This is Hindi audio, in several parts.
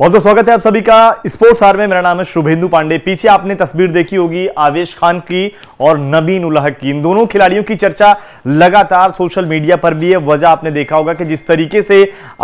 बहुत बहुत स्वागत है आप सभी का स्पोर्ट्स आर में मेरा नाम है शुभेंदु पांडे पीछे आपने तस्वीर देखी होगी आवेश खान की और नबीन उलह की इन दोनों खिलाड़ियों की चर्चा लगातार सोशल मीडिया पर भी है वजह आपने देखा होगा कि जिस तरीके से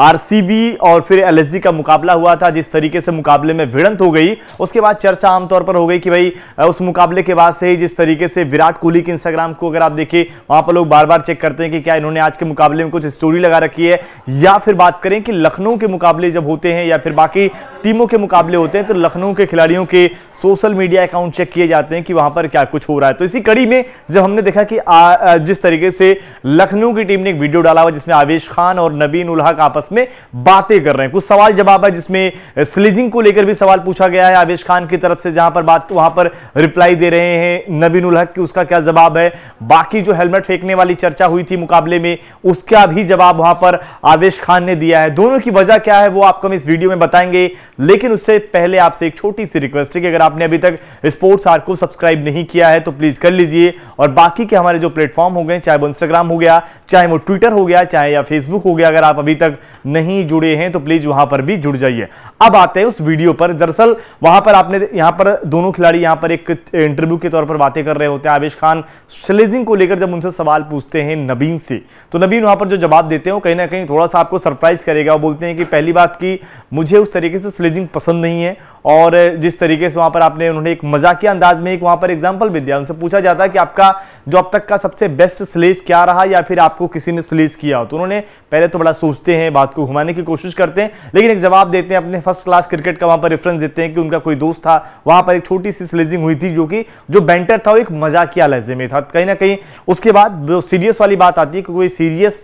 आरसीबी और फिर एलएसजी का मुकाबला हुआ था जिस तरीके से मुकाबले में भिड़ंत हो गई उसके बाद चर्चा आमतौर पर हो गई कि भाई उस मुकाबले के बाद से ही जिस तरीके से विराट कोहली के इंस्टाग्राम को अगर आप देखिए वहां पर लोग बार बार चेक करते हैं कि क्या इन्होंने आज के मुकाबले में कुछ स्टोरी लगा रखी है या फिर बात करें कि लखनऊ के मुकाबले जब होते हैं या फिर बाकी की टीमों के मुकाबले होते हैं तो लखनऊ के खिलाड़ियों के सोशल मीडिया अकाउंट चेक किए जाते हैं कि वहां पर क्या कुछ हो रहा है तो इसी कड़ी में जब हमने देखा कि आ, जिस तरीके से लखनऊ की टीम ने एक वीडियो डाला हुआ जिसमें आवेश खान और नबीन उल्हक आपस में बातें कर रहे हैं कुछ सवाल जवाब है जिसमें स्लीजिंग को लेकर भी सवाल पूछा गया है आवेश खान की तरफ से जहां पर बात वहां पर रिप्लाई दे रहे हैं नबीन उल्हक की उसका क्या जवाब है बाकी जो हेलमेट फेंकने वाली चर्चा हुई थी मुकाबले में उसका भी जवाब वहां पर आवेश खान ने दिया है दोनों की वजह क्या है वो आपको हम इस वीडियो में बताएंगे जाएंगे लेकिन उससे पहले आपसे एक छोटी सी रिक्वेस्ट है कि अगर आपने अभी तक स्पोर्ट्स आर को सब्सक्राइब नहीं किया है तो प्लीज कर लीजिए और बाकी के हमारे जो प्लेटफॉर्म हो गए चाहे वो इंस्टाग्राम हो गया चाहे वो ट्विटर हो गया चाहे या फेसबुक हो गया अगर आप अभी तक नहीं जुड़े हैं तो प्लीज वहां पर भी जुड़ जाइए अब आते हैं उस वीडियो पर दरअसल वहां पर आपने यहां पर दोनों खिलाड़ी यहां पर एक इंटरव्यू के तौर पर बातें कर रहे होते हैं आवेश खान स्लेजिंग को लेकर जब उनसे सवाल पूछते हैं नबीन से तो नबीन वहां पर जो जवाब देते हैं कहीं ना कहीं थोड़ा सा आपको सरप्राइज करेगा वो बोलते हैं कि पहली बात की मुझे उस तरीके तरीके से स्लेजिंग पसंद नहीं है और जिस तरीके से वहाँ पर आपने उन्होंने एक मजाकिया अंदाज में एक वहाँ पर एग्जाम्पल भी दिया उनसे पूछा जाता है कि आपका जो अब तक का सबसे बेस्ट स्लेज क्या रहा या फिर आपको किसी ने स्लेज किया हो तो उन्होंने पहले तो बड़ा सोचते हैं बात को घुमाने की कोशिश करते हैं लेकिन एक जवाब देते हैं अपने फर्स्ट क्लास क्रिकेट का वहाँ पर रेफरेंस देते हैं कि उनका कोई दोस्त था वहाँ पर एक छोटी सी स्लेजिंग हुई थी जो कि जो बैंटर था वो एक मजाकिया लहजे में था कहीं ना कहीं उसके बाद जो सीरियस वाली बात आती है कि कोई सीरियस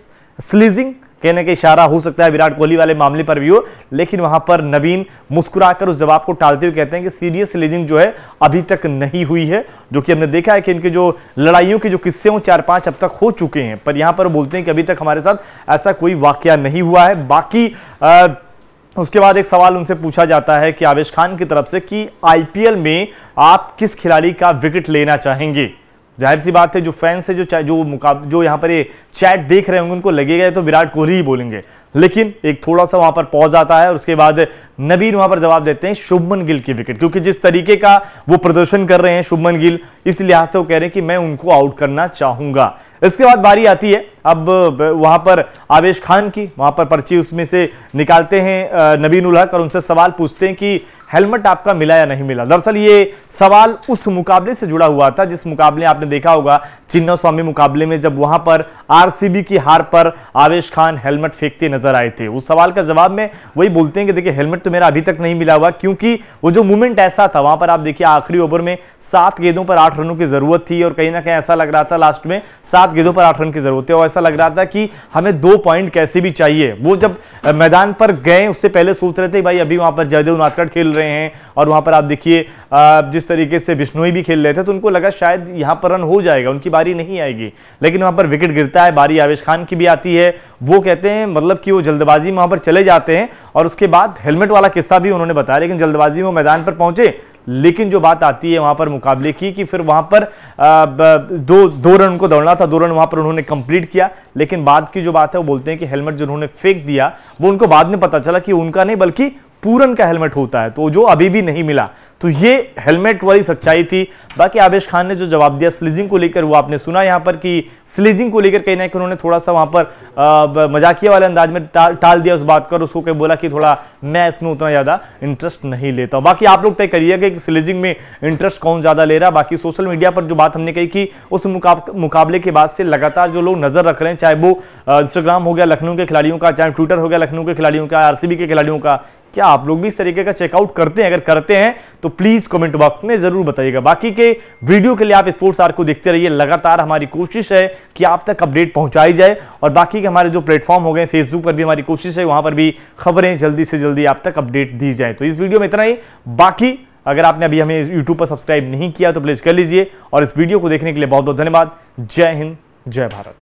स्लीजिंग ना कहीं इशारा हो सकता है विराट कोहली वाले मामले पर भी हो लेकिन वहां पर नवीन मुस्कुराकर उस जवाब को टालते हुए कहते हैं कि सीरियस लीजिंग जो है अभी तक नहीं हुई है जो कि हमने देखा है कि इनके जो लड़ाइयों के जो किस्से हों चार पांच अब तक हो चुके हैं पर यहां पर बोलते हैं कि अभी तक हमारे साथ ऐसा कोई वाक्य नहीं हुआ है बाकी उसके बाद एक सवाल उनसे पूछा जाता है कि आवेश खान की तरफ से कि आईपीएल में आप किस खिलाड़ी का विकेट लेना चाहेंगे जाहिर सी बात है जो फैंस है जो जो मुकाब जो यहाँ पर ये चैट देख रहे होंगे उनको लगेगा तो विराट कोहली ही बोलेंगे लेकिन एक थोड़ा सा वहां पर पॉज आता है और उसके बाद नबीन वहां पर जवाब देते हैं शुभमन गिल की विकेट क्योंकि जिस तरीके का वो प्रदर्शन कर रहे हैं शुभमन गिल इस लिहाज से वो कह रहे हैं कि मैं उनको आउट करना चाहूंगा इसके बाद बारी आती है अब वहां पर आवेश खान की वहां पर पर्ची उसमें से निकालते हैं नबीन उल और उनसे सवाल पूछते हैं कि हेलमेट आपका मिला या नहीं मिला दरअसल ये सवाल उस मुकाबले से जुड़ा हुआ था जिस मुकाबले आपने देखा होगा चिन्ना स्वामी मुकाबले में जब वहां पर आरसीबी की हार पर आवेश खान हेलमेट फेंकते नजर आए थे उस सवाल का जवाब में वही बोलते हैं कि देखिए हेलमेट तो मेरा अभी तक नहीं मिला हुआ क्योंकि वो जो मूवमेंट ऐसा था वहां पर आप देखिए आखिरी ओवर में सात गेंदों पर आठ रनों की जरूरत थी और कहीं ना कहीं ऐसा लग रहा था लास्ट में सात गेंदों पर आठ रन की जरूरत थी और ऐसा लग रहा था कि हमें दो पॉइंट कैसे भी चाहिए वो जब मैदान पर गए उससे पहले सोच रहे थे भाई अभी वहां पर जयदेव नाथकट खेल रहे रहे हैं और वहाँ पर आप देखिए जिस तरीके से बिश्नोई भी खेल रहे थे तो उनको लगा शायद यहाँ पर रन हो जाएगा उनकी बारी नहीं आएगी लेकिन वहाँ पर विकेट गिरता है बारी आवेश खान की भी आती है वो कहते हैं मतलब कि वो जल्दबाजी में वहाँ पर चले जाते हैं और उसके बाद हेलमेट वाला किस्सा भी उन्होंने बताया लेकिन जल्दबाजी में मैदान पर पहुंचे लेकिन जो बात आती है वहां पर मुकाबले की कि फिर वहां पर आ, दो दो रन उनको दौड़ना था दो रन वहां पर उन्होंने कंप्लीट किया लेकिन बाद की जो बात है वो बोलते हैं कि हेलमेट जो उन्होंने फेंक दिया वो उनको बाद में पता चला कि उनका नहीं बल्कि पूरन का हेलमेट होता है तो जो अभी भी नहीं मिला तो ये हेलमेट वाली सच्चाई थी बाकी आवेश खान ने जो जवाब दिया स्लीजिंग को लेकर वो आपने सुना यहाँ पर कि स्लीजिंग को लेकर कहीं ना कहीं उन्होंने थोड़ा सा वहाँ पर मजाकिया वाले अंदाज में टाल दिया उस बात कर उसको कहीं बोला कि थोड़ा मैं इसमें उतना ज़्यादा इंटरेस्ट नहीं लेता हूँ बाकी आप लोग तय करिएगा कि स्लीजिंग में इंटरेस्ट कौन ज़्यादा ले रहा बाकी सोशल मीडिया पर जो बात हमने कही कि उस मुकाबले के बाद से लगातार जो लोग नज़र रख रहे हैं चाहे वो इंस्टाग्राम हो गया लखनऊ के खिलाड़ियों का चाहे ट्विटर हो गया लखनऊ के खिलाड़ियों का आरसीबी के खिलाड़ियों का क्या आप लोग भी इस तरीके का चेकआउट करते हैं अगर करते हैं तो प्लीज़ कमेंट बॉक्स में ज़रूर बताइएगा बाकी के वीडियो के लिए आप स्पोर्ट्स आर को देखते रहिए लगातार हमारी कोशिश है कि आप तक अपडेट पहुंचाई जाए और बाकी के हमारे जो प्लेटफॉर्म हो गए फेसबुक पर भी हमारी कोशिश है वहां पर भी खबरें जल्दी से जल्दी आप तक अपडेट दी जाए तो इस वीडियो में इतना ही बाकी अगर आपने अभी हमें यूट्यूब पर सब्सक्राइब नहीं किया तो प्लीज़ कर लीजिए और इस वीडियो को देखने के लिए बहुत बहुत धन्यवाद जय हिंद जय भारत